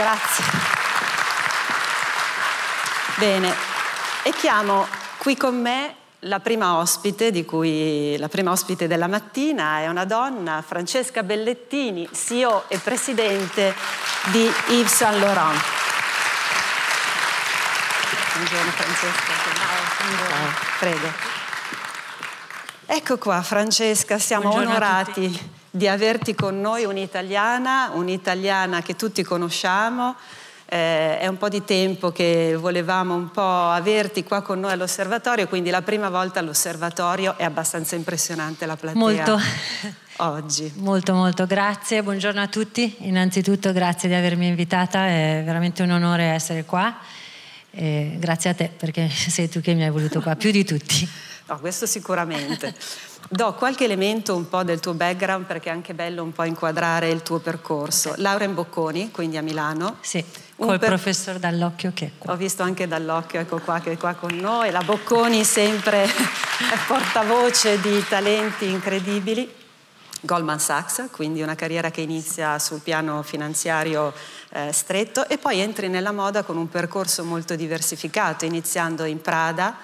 Grazie. Bene, e chiamo qui con me la prima ospite, cui, la prima ospite della mattina è una donna, Francesca Bellettini, CEO e presidente di Yves Saint Laurent. Buongiorno Francesca. Buongiorno. Prego. Ecco qua Francesca, siamo Buongiorno onorati di averti con noi un'italiana, un'italiana che tutti conosciamo. Eh, è un po' di tempo che volevamo un po' averti qua con noi all'osservatorio, quindi la prima volta all'osservatorio è abbastanza impressionante la platea. Molto. Oggi. Molto, molto grazie. Buongiorno a tutti. Innanzitutto grazie di avermi invitata, è veramente un onore essere qua. E grazie a te perché sei tu che mi hai voluto qua, più di tutti. No, questo sicuramente. Do qualche elemento un po' del tuo background perché è anche bello un po' inquadrare il tuo percorso. Okay. Lauren Bocconi, quindi a Milano. Sì, col per... professor Dall'Occhio che è qua. Ho visto anche Dall'Occhio, ecco qua, che è qua con noi. La Bocconi sempre è portavoce di talenti incredibili. Goldman Sachs, quindi una carriera che inizia sul piano finanziario eh, stretto e poi entri nella moda con un percorso molto diversificato, iniziando in Prada,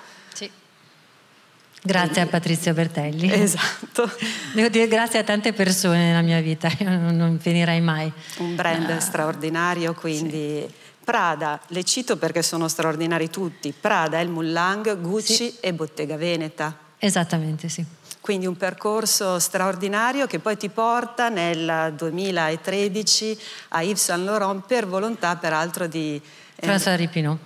Grazie a Patrizio Bertelli. Esatto. Devo dire grazie a tante persone nella mia vita, io non finirei mai. Un brand no. Ah. straordinario, quindi sì. Prada, le cito perché sono straordinari tutti, Prada, El Mulang, Gucci sì. e Bottega Veneta. Esattamente, sì. Quindi un percorso straordinario che poi ti porta nel 2013 a Yves Saint Laurent per volontà peraltro di... Eh, François Ripinot.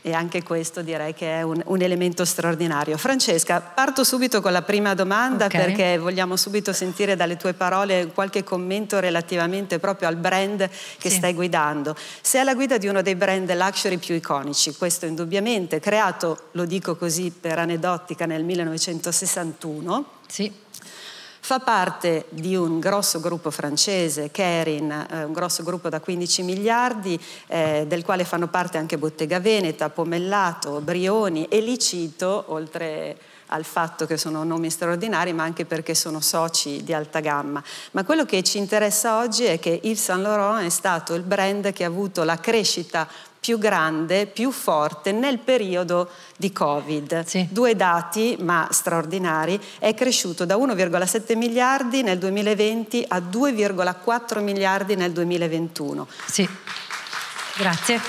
E anche questo direi che è un, un, elemento straordinario. Francesca, parto subito con la prima domanda okay. perché vogliamo subito sentire dalle tue parole qualche commento relativamente proprio al brand che sì. stai guidando. Sei alla guida di uno dei brand luxury più iconici, questo indubbiamente, creato, lo dico così per aneddotica, nel 1961. Sì fa parte di un grosso gruppo francese, Kering, eh, un grosso gruppo da 15 miliardi, eh, del quale fanno parte anche Bottega Veneta, Pomellato, Brioni e li cito, oltre al fatto che sono nomi straordinari, ma anche perché sono soci di alta gamma. Ma quello che ci interessa oggi è che Yves Saint Laurent è stato il brand che ha avuto la crescita più grande, più forte nel periodo di Covid. Sì. Due dati, ma straordinari, è cresciuto da 1,7 miliardi nel 2020 a 2,4 miliardi nel 2021. Sì, grazie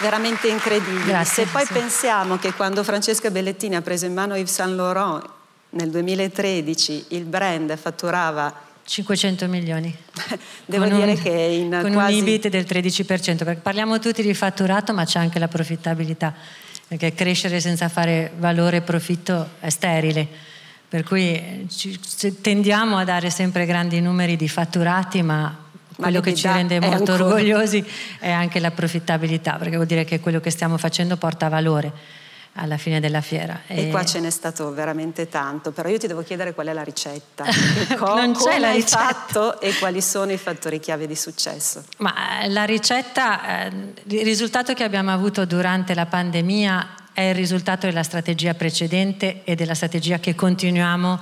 veramente incredibile. Grazie, Se poi sì. pensiamo che quando Francesca Bellettini ha preso in mano Yves Saint Laurent nel 2013 il brand fatturava 500 milioni. Devo con dire un, che in con quasi... un IBIT del 13%, perché parliamo tutti di fatturato, ma c'è anche la profittabilità, perché crescere senza fare valore e profitto è sterile. Per cui eh, ci, tendiamo a dare sempre grandi numeri di fatturati, ma quello che ci rende molto ancora... orgogliosi è anche la profittabilità, perché vuol dire che quello che stiamo facendo porta valore alla fine della fiera. E, e, qua ce n'è stato veramente tanto, però io ti devo chiedere qual è la ricetta, co- non c'è la ricetta. fatto e quali sono i fattori chiave di successo. Ma eh, la ricetta, eh, il risultato che abbiamo avuto durante la pandemia è il risultato della strategia precedente e della strategia che continuiamo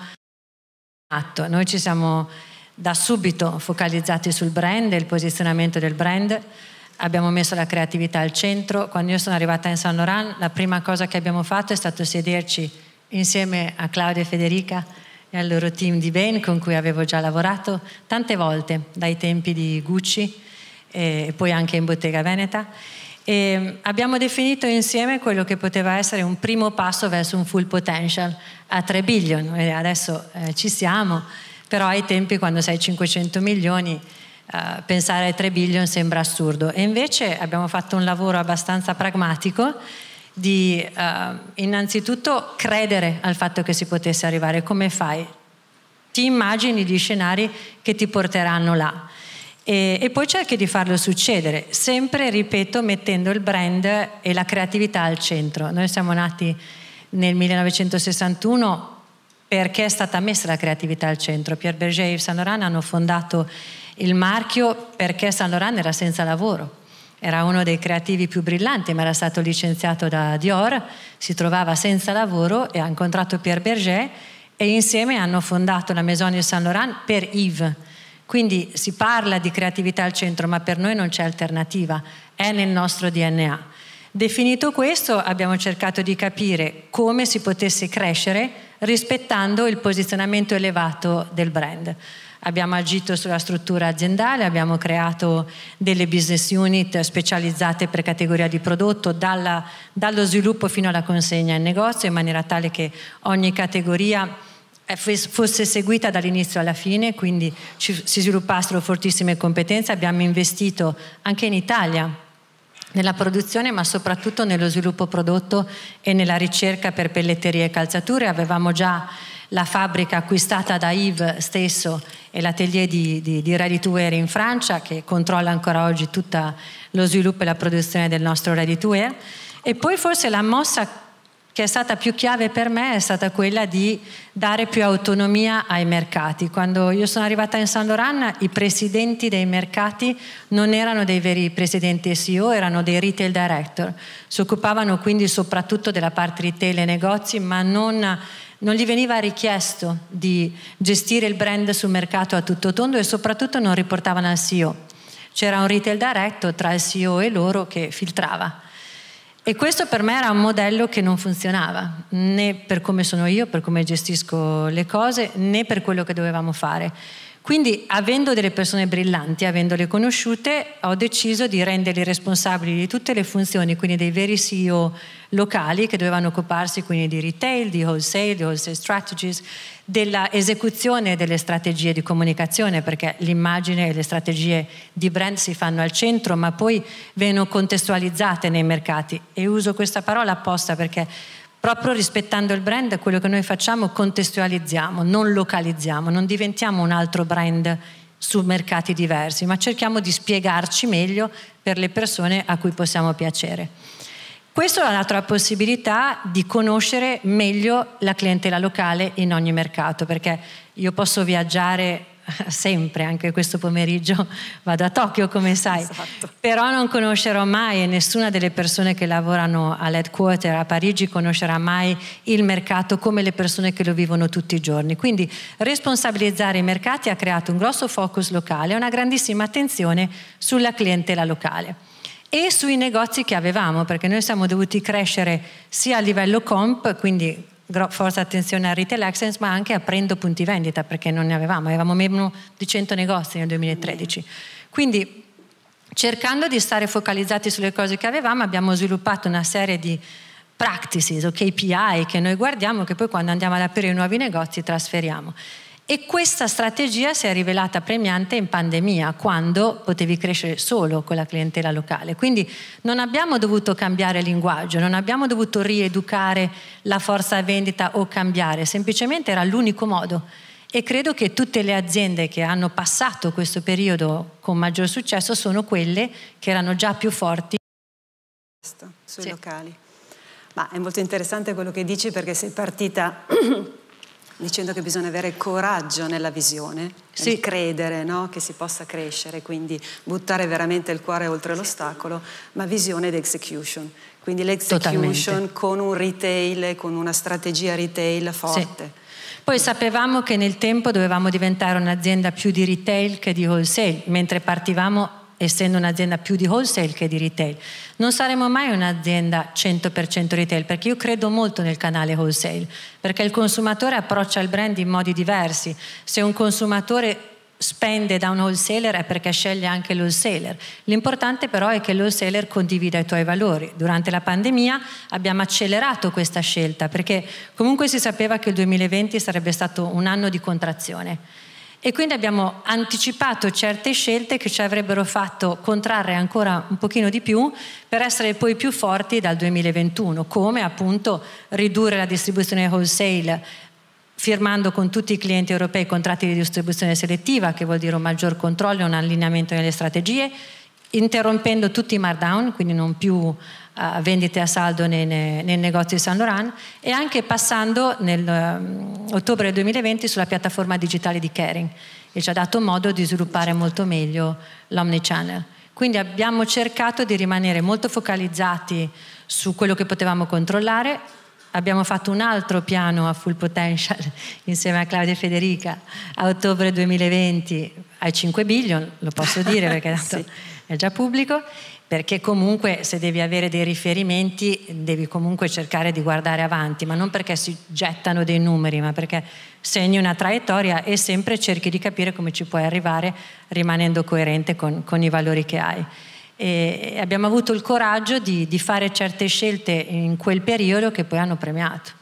atto. Noi ci siamo da subito focalizzati sul brand e il posizionamento del brand abbiamo messo la creatività al centro. Quando io sono arrivata in San Loran, la prima cosa che abbiamo fatto è stato sederci insieme a Claudia e Federica e al loro team di Ben con cui avevo già lavorato tante volte, dai tempi di Gucci e poi anche in Bottega Veneta. E mm, abbiamo definito insieme quello che poteva essere un primo passo verso un full potential a 3 billion. E adesso eh, ci siamo, però ai tempi quando sei 500 milioni eh, pensare ai 3 billion sembra assurdo e invece abbiamo fatto un lavoro abbastanza pragmatico di uh, innanzitutto credere al fatto che si potesse arrivare. Come fai? Ti immagini gli scenari che ti porteranno là e, e poi cerchi di farlo succedere, sempre, ripeto, mettendo il brand e la creatività al centro. Noi siamo nati nel 1961 perché è stata messa la creatività al centro. Pierre Berger e Yves Saint Laurent hanno fondato il marchio perché San Laurent era senza lavoro. Era uno dei creativi più brillanti, ma era stato licenziato da Dior, si trovava senza lavoro e ha incontrato Pierre Berger e insieme hanno fondato la Maison de Saint Laurent per Yves. Quindi si parla di creatività al centro, ma per noi non c'è alternativa, è nel nostro DNA. Definito questo, abbiamo cercato di capire come si potesse crescere rispettando il posizionamento elevato del brand. Abbiamo agito sulla struttura aziendale, abbiamo creato delle business unit specializzate per categoria di prodotto, dalla, dallo sviluppo fino alla consegna in negozio, in maniera tale che ogni categoria eh, fosse seguita dall'inizio alla fine, quindi ci, si sviluppassero fortissime competenze. Abbiamo investito anche in Italia nella produzione ma soprattutto nello sviluppo prodotto e nella ricerca per pelletterie e calzature. Avevamo già la fabbrica acquistata da Yves stesso e l'atelier di, di, di Raditour in Francia che controlla ancora oggi tutto lo sviluppo e la produzione del nostro Ready Raditour. E poi forse la mossa che è stata più chiave per me è stata quella di dare più autonomia ai mercati. Quando io sono arrivata in San Loran, i presidenti dei mercati non erano dei veri presidenti SEO, erano dei retail director. Si occupavano quindi soprattutto della parte retail e negozi, ma non non gli veniva richiesto di gestire il brand sul mercato a tutto tondo e soprattutto non riportavano al CEO. C'era un retail diretto tra il CEO e loro che filtrava. E questo per me era un modello che non funzionava, né per come sono io, per come gestisco le cose, né per quello che dovevamo fare. Quindi avendo delle persone brillanti, avendole conosciute, ho deciso di renderli responsabili di tutte le funzioni, quindi dei veri CEO locali che dovevano occuparsi quindi di retail, di wholesale, di wholesale strategies, dell'esecuzione delle strategie di comunicazione, perché l'immagine e le strategie di brand si fanno al centro, ma poi vengono contestualizzate nei mercati. E uso questa parola apposta perché proprio rispettando il brand, quello che noi facciamo contestualizziamo, non localizziamo, non diventiamo un altro brand su mercati diversi, ma cerchiamo di spiegarci meglio per le persone a cui possiamo piacere. Questa è un'altra possibilità di conoscere meglio la clientela locale in ogni mercato, perché io posso viaggiare sempre, anche questo pomeriggio vado a Tokyo come sai, esatto. però non conoscerò mai e nessuna delle persone che lavorano all'headquarter a Parigi conoscerà mai il mercato come le persone che lo vivono tutti i giorni. Quindi responsabilizzare i mercati ha creato un grosso focus locale e una grandissima attenzione sulla clientela locale e sui negozi che avevamo, perché noi siamo dovuti crescere sia a livello comp, quindi forte attenzione al retail access, ma anche aprendo punti vendita, perché non ne avevamo, avevamo meno di 100 negozi nel 2013. Quindi cercando di stare focalizzati sulle cose che avevamo, abbiamo sviluppato una serie di practices o KPI che noi guardiamo, che poi quando andiamo ad aprire nuovi negozi trasferiamo. E questa strategia si è rivelata premiante in pandemia, quando potevi crescere solo con la clientela locale. Quindi non abbiamo dovuto cambiare linguaggio, non abbiamo dovuto rieducare la forza vendita o cambiare, semplicemente era l'unico modo. E credo che tutte le aziende che hanno passato questo periodo con maggior successo sono quelle che erano già più forti. Sui sì. locali. Ma è molto interessante quello che dici perché sei partita dicendo che bisogna avere coraggio nella visione, sì. nel credere no? che si possa crescere, quindi buttare veramente il cuore oltre sì. l'ostacolo, ma visione ed execution. Quindi l'execution Totalmente. con un retail, con una strategia retail forte. Sì. Poi sapevamo che nel tempo dovevamo diventare un'azienda più di retail che di wholesale, mentre partivamo essendo un'azienda più di wholesale che di retail. Non saremo mai un'azienda 100% retail perché io credo molto nel canale wholesale, perché il consumatore approccia il brand in modi diversi. Se un consumatore spende da un wholesaler è perché sceglie anche l'wholesaler. L'importante però è che l'wholesaler condivida i tuoi valori. Durante la pandemia abbiamo accelerato questa scelta perché comunque si sapeva che il 2020 sarebbe stato un anno di contrazione e quindi abbiamo anticipato certe scelte che ci avrebbero fatto contrarre ancora un pochino di più per essere poi più forti dal 2021, come appunto ridurre la distribuzione wholesale firmando con tutti i clienti europei contratti di distribuzione selettiva, che vuol dire un maggior controllo e un allineamento nelle strategie, interrompendo tutti i markdown, quindi non più uh, vendite a saldo nei, nei, nel negozio di San Laurent e anche passando nell'ottobre ehm, um, 2020 sulla piattaforma digitale di Caring e ci ha dato modo di sviluppare molto meglio l'omnichannel. Quindi abbiamo cercato di rimanere molto focalizzati su quello che potevamo controllare, abbiamo fatto un altro piano a full potential insieme a Claudia e Federica a ottobre 2020 ai 5 billion, lo posso dire perché tanto sì. è già pubblico, perché comunque se devi avere dei riferimenti devi comunque cercare di guardare avanti, ma non perché si gettano dei numeri, ma perché segni una traiettoria e sempre cerchi di capire come ci puoi arrivare rimanendo coerente con, con i valori che hai. E abbiamo avuto il coraggio di, di fare certe scelte in quel periodo che poi hanno premiato.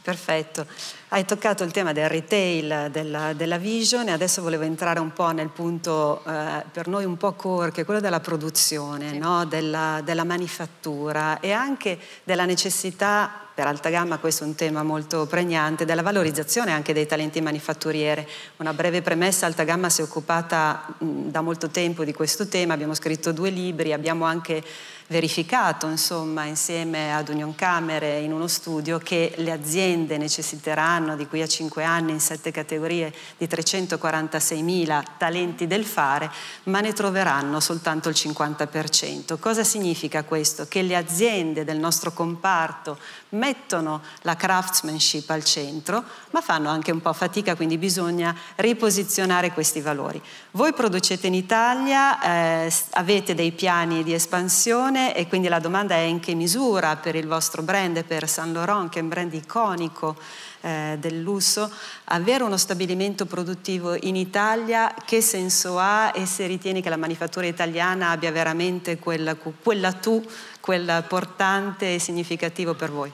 Perfetto. Hai toccato il tema del retail, della, della vision e adesso volevo entrare un po' nel punto eh, per noi un po' core, che è quello della produzione, sì. no? della, della manifattura e anche della necessità per alta gamma questo è un tema molto pregnante, della valorizzazione anche dei talenti manifatturiere. Una breve premessa, alta gamma si è occupata mh, da molto tempo di questo tema, abbiamo scritto due libri, abbiamo anche verificato insomma, insieme ad Union Camere in uno studio che le aziende necessiteranno di qui a cinque anni in sette categorie di 346.000 talenti del fare, ma ne troveranno soltanto il 50%. Cosa significa questo? Che le aziende del nostro comparto, mettono la craftsmanship al centro, ma fanno anche un po' fatica, quindi bisogna riposizionare questi valori. Voi producete in Italia, eh, avete dei piani di espansione e quindi la domanda è in che misura per il vostro brand, per San Laurent, che è un brand iconico eh, del lusso, avere uno stabilimento produttivo in Italia, che senso ha e se ritieni che la manifattura italiana abbia veramente quella, quella tu, quel portante e significativo per voi?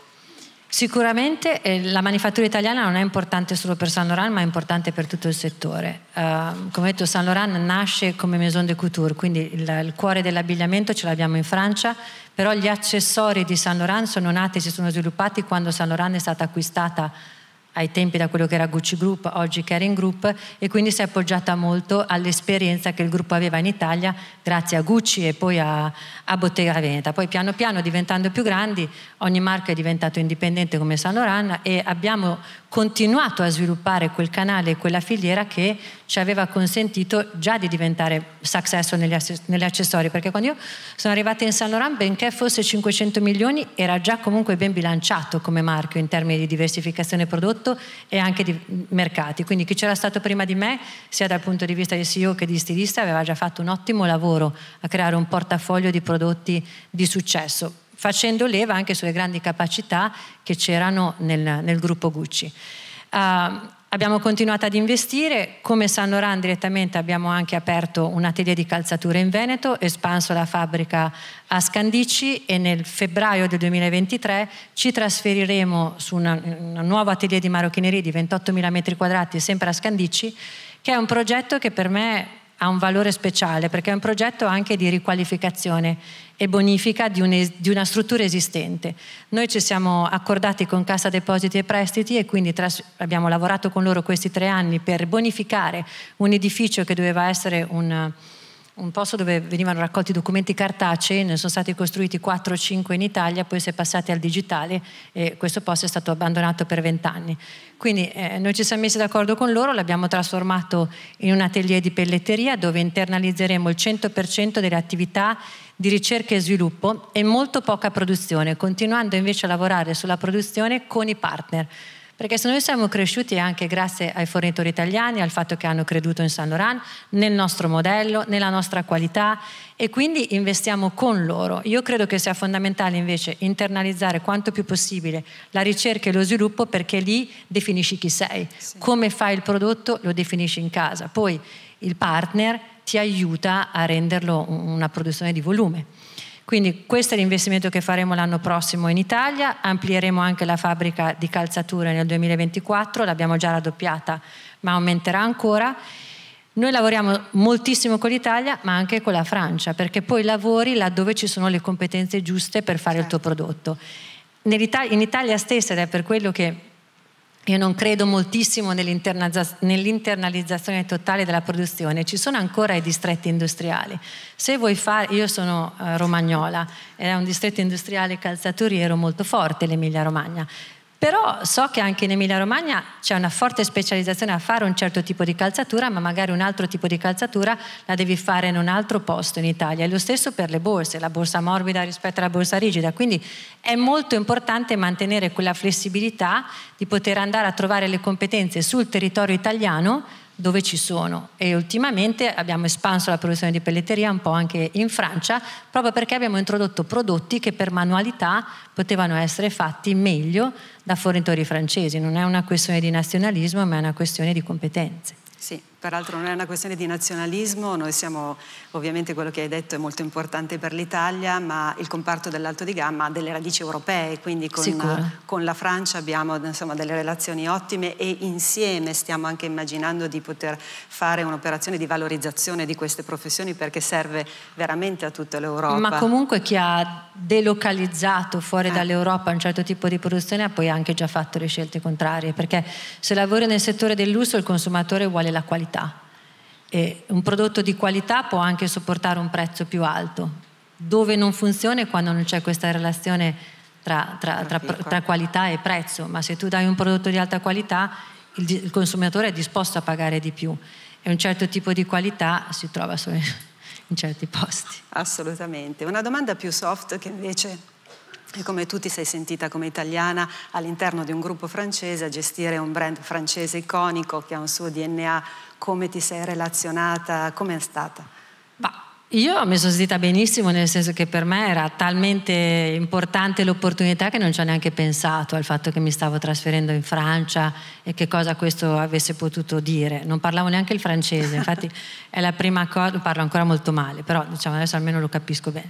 Sicuramente eh, la manifattura italiana non è importante solo per San Laurent, ma è importante per tutto il settore. Uh, come detto, San Laurent nasce come Maison de Couture, quindi il, il cuore dell'abbigliamento ce l'abbiamo in Francia, però gli accessori di San Laurent sono nati e si sono sviluppati quando San Laurent è stata acquistata ai tempi da quello che era Gucci Group, oggi Kering Group, e quindi si è appoggiata molto all'esperienza che il gruppo aveva in Italia grazie a Gucci e poi a, a Bottega Veneta. Poi piano piano diventando più grandi, ogni marca è diventato indipendente come San Loran e abbiamo continuato a sviluppare quel canale e quella filiera che ci aveva consentito già di diventare successo negli, accessori, perché quando io sono arrivata in San Laurent, benché fosse 500 milioni, era già comunque ben bilanciato come marchio in termini di diversificazione prodotto e anche di mercati. Quindi chi c'era stato prima di me, sia dal punto di vista di CEO che di stilista, aveva già fatto un ottimo lavoro a creare un portafoglio di prodotti di successo facendo leva anche sulle grandi capacità che c'erano nel, nel gruppo Gucci. Uh, Abbiamo continuato ad investire, come sanno RAN direttamente abbiamo anche aperto un atelier di calzature in Veneto, espanso la fabbrica a Scandici e nel febbraio del 2023 ci trasferiremo su un nuovo atelier di marocchineria di 28.000 metri quadrati sempre a Scandici, che è un progetto che per me ha un valore speciale perché è un progetto anche di riqualificazione e bonifica di, un, di una struttura esistente. Noi ci siamo accordati con Cassa Depositi e Prestiti e quindi tras- abbiamo lavorato con loro questi tre anni per bonificare un edificio che doveva essere un un posto dove venivano raccolti documenti cartacei, ne sono stati costruiti 4 o 5 in Italia, poi si è passati al digitale e questo posto è stato abbandonato per 20 anni. Quindi eh, noi ci siamo messi d'accordo con loro, l'abbiamo trasformato in un atelier di pelletteria dove internalizzeremo il 100% delle attività di ricerca e sviluppo e molto poca produzione, continuando invece a lavorare sulla produzione con i partner. Perché se noi siamo cresciuti anche grazie ai fornitori italiani, al fatto che hanno creduto in San Loran, nel nostro modello, nella nostra qualità e quindi investiamo con loro. Io credo che sia fondamentale invece internalizzare quanto più possibile la ricerca e lo sviluppo perché lì definisci chi sei, sì. come fai il prodotto lo definisci in casa. Poi il partner ti aiuta a renderlo una produzione di volume. Quindi questo è l'investimento che faremo l'anno prossimo in Italia, amplieremo anche la fabbrica di calzature nel 2024, l'abbiamo già raddoppiata ma aumenterà ancora. Noi lavoriamo moltissimo con l'Italia ma anche con la Francia perché poi lavori laddove ci sono le competenze giuste per fare certo. il tuo certo. prodotto. In Italia stessa, ed è per quello che io non credo moltissimo nell'internalizzazione totale della produzione, ci sono ancora i distretti industriali. Se vuoi fare, io sono eh, romagnola, era un distretto industriale calzaturiero molto forte l'Emilia Romagna. Però so che anche in Emilia-Romagna c'è una forte specializzazione a fare un certo tipo di calzatura, ma magari un altro tipo di calzatura la devi fare in un altro posto in Italia. E lo stesso per le borse, la borsa morbida rispetto alla borsa rigida. Quindi è molto importante mantenere quella flessibilità di poter andare a trovare le competenze sul territorio italiano dove ci sono e ultimamente abbiamo espanso la produzione di pelletteria un po' anche in Francia proprio perché abbiamo introdotto prodotti che per manualità potevano essere fatti meglio da fornitori francesi, non è una questione di nazionalismo ma è una questione di competenze. Sì. Peraltro non è una questione di nazionalismo, noi siamo, ovviamente quello che hai detto è molto importante per l'Italia, ma il comparto dell'alto di gamma ha delle radici europee, quindi con, con la Francia abbiamo insomma, delle relazioni ottime e insieme stiamo anche immaginando di poter fare un'operazione di valorizzazione di queste professioni perché serve veramente a tutta l'Europa. Ma comunque chi ha delocalizzato fuori eh. dall'Europa un certo tipo di produzione ha poi anche già fatto le scelte contrarie, perché se lavori nel settore del lusso il consumatore vuole la qualità qualità. E un prodotto di qualità può anche sopportare un prezzo più alto. Dove non funziona è quando non c'è questa relazione tra, tra, tra, tra, qualità e prezzo, ma se tu dai un prodotto di alta qualità il, il consumatore è disposto a pagare di più e un certo tipo di qualità si trova solo in, certi posti. Assolutamente. Una domanda più soft che invece e come tu ti sei sentita come italiana all'interno di un gruppo francese a gestire un brand francese iconico che ha un suo DNA come ti sei relazionata, come è stata? io mi sono sentita benissimo, nel senso che per me era talmente importante l'opportunità che non ci ho neanche pensato al fatto che mi stavo trasferendo in Francia e che cosa questo avesse potuto dire. Non parlavo neanche il francese, infatti è la prima cosa, parlo ancora molto male, però diciamo adesso almeno lo capisco bene.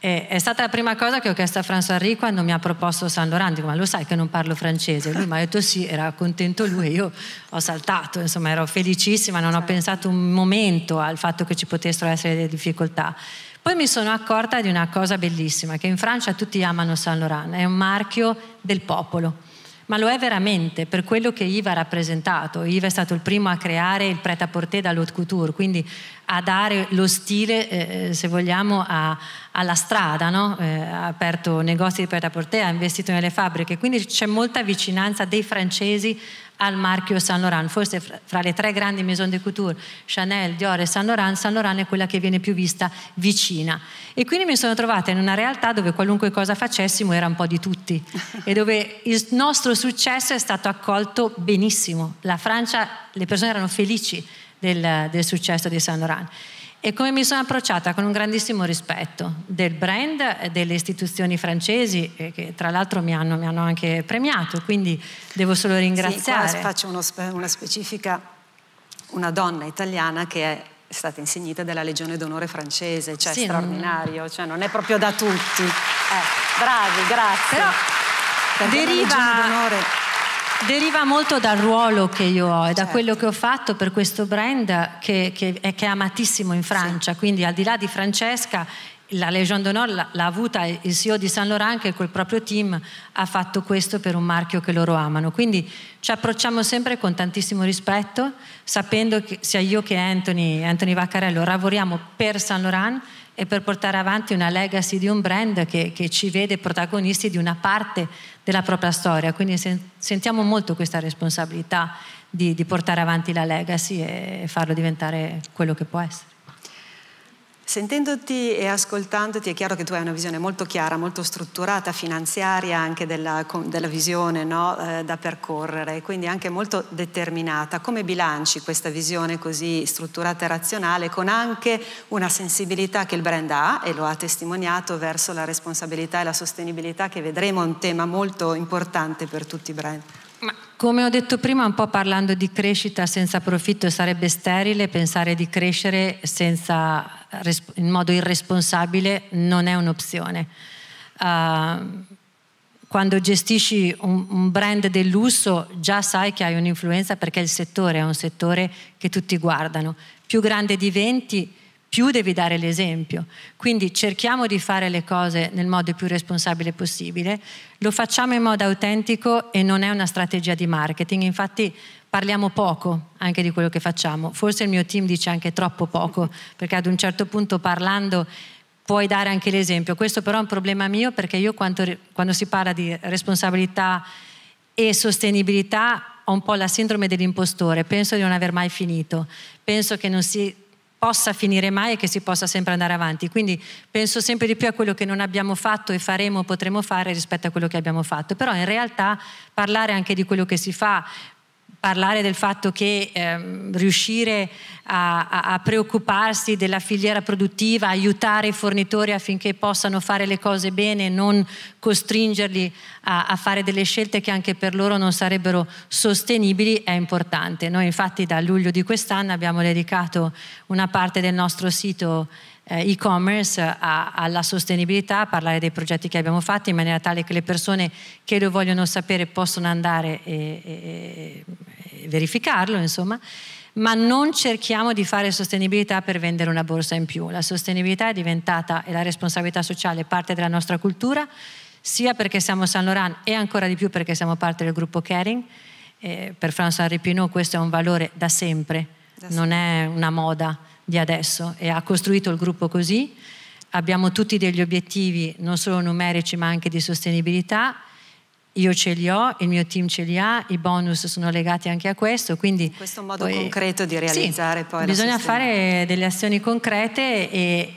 E è stata la prima cosa che ho chiesto a François Henri quando mi ha proposto San Laurent, dico ma lo sai che non parlo francese? Lui mi ha detto sì, era contento lui io ho saltato, insomma ero felicissima, non ho certo. pensato un momento al fatto che ci potessero essere delle difficoltà. Poi mi sono accorta di una cosa bellissima, che in Francia tutti amano San Laurent, è un marchio del popolo ma lo è veramente per quello che IVA ha rappresentato. IVA è stato il primo a creare il prêt-à-porter dall'haute couture, quindi a dare lo stile, eh, eh, se vogliamo, a, alla strada, no? eh, ha aperto negozi di prêt-à-porter, ha investito nelle fabbriche, quindi c'è molta vicinanza dei francesi al marchio Saint Laurent. Forse fra le tre grandi maison de couture, Chanel, Dior e Saint Laurent, Saint Laurent è quella che viene più vista vicina. E quindi mi sono trovata in una realtà dove qualunque cosa facessimo era un po' di tutti e dove il nostro successo è stato accolto benissimo. La Francia, le persone erano felici del, del successo di Saint Laurent. E come mi sono approcciata? Con un grandissimo rispetto del brand, e delle istituzioni francesi, eh, che tra l'altro mi hanno, mi hanno anche premiato, quindi devo solo ringraziare. Sì, faccio spe- una specifica, una donna italiana che è stata insignita della Legione d'Onore francese, cioè sì, straordinario, non... cioè non è proprio da tutti. Eh, bravi, grazie. Però deriva deriva molto dal ruolo che io ho e certo. da quello che ho fatto per questo brand che, che, è, che è, amatissimo in Francia, sì. quindi al di là di Francesca la Legion d'Onore l'ha avuta il CEO di San Laurent che col proprio team ha fatto questo per un marchio che loro amano. Quindi ci approcciamo sempre con tantissimo rispetto, sapendo che sia io che Anthony, Anthony Vaccarello lavoriamo per San Laurent e per portare avanti una legacy di un brand che, che ci vede protagonisti di una parte della propria storia. Quindi sen sentiamo molto questa responsabilità di, di portare avanti la legacy e farlo diventare quello che può essere. Sentendoti e ascoltandoti è chiaro che tu hai una visione molto chiara, molto strutturata, finanziaria anche della, della visione no? eh, da percorrere, quindi anche molto determinata. Come bilanci questa visione così strutturata e razionale con anche una sensibilità che il brand ha e lo ha testimoniato verso la responsabilità e la sostenibilità che vedremo è un tema molto importante per tutti i brand? Come ho detto prima, un po' parlando di crescita senza profitto sarebbe sterile, pensare di crescere senza, in modo irresponsabile non è un'opzione. Uh, quando gestisci un, un, brand del lusso già sai che hai un'influenza perché il settore è un settore che tutti guardano. Più grande diventi, più devi dare l'esempio. Quindi cerchiamo di fare le cose nel modo più responsabile possibile, lo facciamo in modo autentico e non è una strategia di marketing, infatti parliamo poco anche di quello che facciamo. Forse il mio team dice anche troppo poco, perché ad un certo punto parlando puoi dare anche l'esempio. Questo però è un problema mio perché io quando, quando si parla di responsabilità e sostenibilità ho un po' la sindrome dell'impostore, penso di non aver mai finito, penso che non si possa finire mai e che si possa sempre andare avanti. Quindi penso sempre di più a quello che non abbiamo fatto e faremo, potremo fare rispetto a quello che abbiamo fatto. Però in realtà parlare anche di quello che si fa, parlare del fatto che ehm, riuscire a, a, a, preoccuparsi della filiera produttiva, aiutare i fornitori affinché possano fare le cose bene, non costringerli a, a fare delle scelte che anche per loro non sarebbero sostenibili, è importante. Noi infatti da luglio di quest'anno abbiamo dedicato una parte del nostro sito eh, e-commerce alla sostenibilità, parlare dei progetti che abbiamo fatto in maniera tale che le persone che lo vogliono sapere possono andare e, e, verificarlo, insomma, ma non cerchiamo di fare sostenibilità per vendere una borsa in più. La sostenibilità è diventata, e la responsabilità sociale, parte della nostra cultura, sia perché siamo San Laurent e ancora di più perché siamo parte del gruppo Caring. Eh, per François Ripinot questo è un valore da sempre, da non sempre. è una moda di adesso e ha costruito il gruppo così. Abbiamo tutti degli obiettivi non solo numerici ma anche di sostenibilità io ce li ho, il mio team ce li ha, i bonus sono legati anche a questo. Quindi questo è un modo poi, concreto di realizzare sì, poi. Bisogna fare delle azioni concrete e,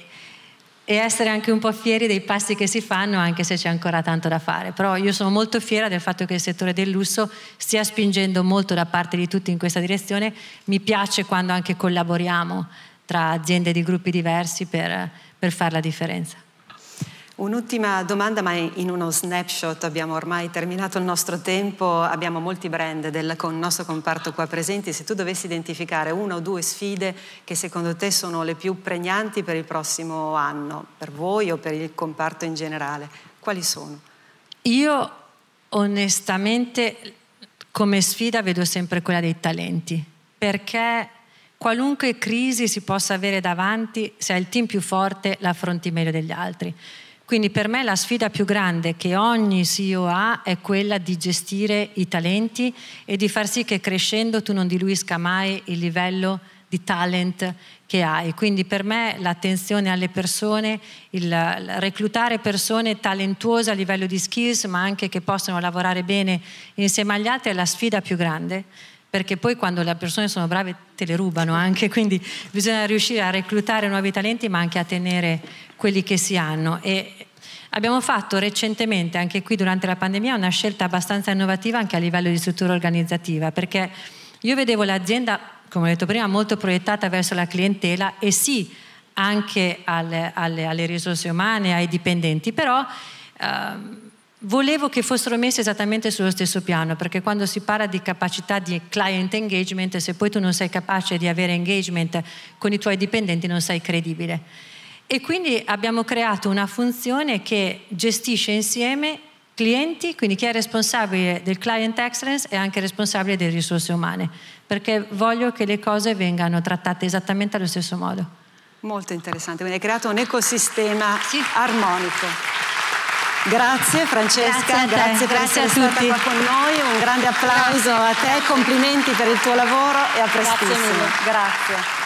e essere anche un po' fieri dei passi che si fanno, anche se c'è ancora tanto da fare. Però io sono molto fiera del fatto che il settore del lusso stia spingendo molto da parte di tutti in questa direzione. Mi piace quando anche collaboriamo tra aziende di gruppi diversi per, per fare la differenza. Un'ultima domanda, ma in uno snapshot abbiamo ormai terminato il nostro tempo, abbiamo molti brand del nostro comparto qua presenti, se tu dovessi identificare una o due sfide che secondo te sono le più pregnanti per il prossimo anno, per voi o per il comparto in generale, quali sono? Io onestamente come sfida vedo sempre quella dei talenti, perché qualunque crisi si possa avere davanti, se hai il team più forte la affronti meglio degli altri. Quindi per me la sfida più grande che ogni CEO ha è quella di gestire i talenti e di far sì che crescendo tu non diluisca mai il livello di talent che hai. Quindi per me l'attenzione alle persone, il reclutare persone talentuose a livello di skills, ma anche che possano lavorare bene insieme agli altri, è la sfida più grande. Perché poi quando le persone sono brave te le rubano anche, quindi bisogna riuscire a reclutare nuovi talenti ma anche a tenere quelli che si hanno. E abbiamo fatto recentemente, anche qui durante la pandemia, una scelta abbastanza innovativa anche a livello di struttura organizzativa, perché io vedevo l'azienda, come ho detto prima, molto proiettata verso la clientela e sì, anche alle, alle, alle risorse umane, ai dipendenti, però... Ehm, volevo che fossero messe esattamente sullo stesso piano, perché quando si parla di capacità di client engagement, se poi tu non sei capace di avere engagement con i tuoi dipendenti non sei credibile e quindi abbiamo creato una funzione che gestisce insieme clienti, quindi chi è responsabile del client excellence e anche responsabile delle risorse umane, perché voglio che le cose vengano trattate esattamente allo stesso modo. Molto interessante, quindi hai creato un ecosistema sì. armonico. Grazie Francesca, grazie, grazie per grazie essere stata qua con noi, un grande applauso grazie. a te, complimenti per il tuo lavoro e a prestissimo. Grazie mille. Grazie.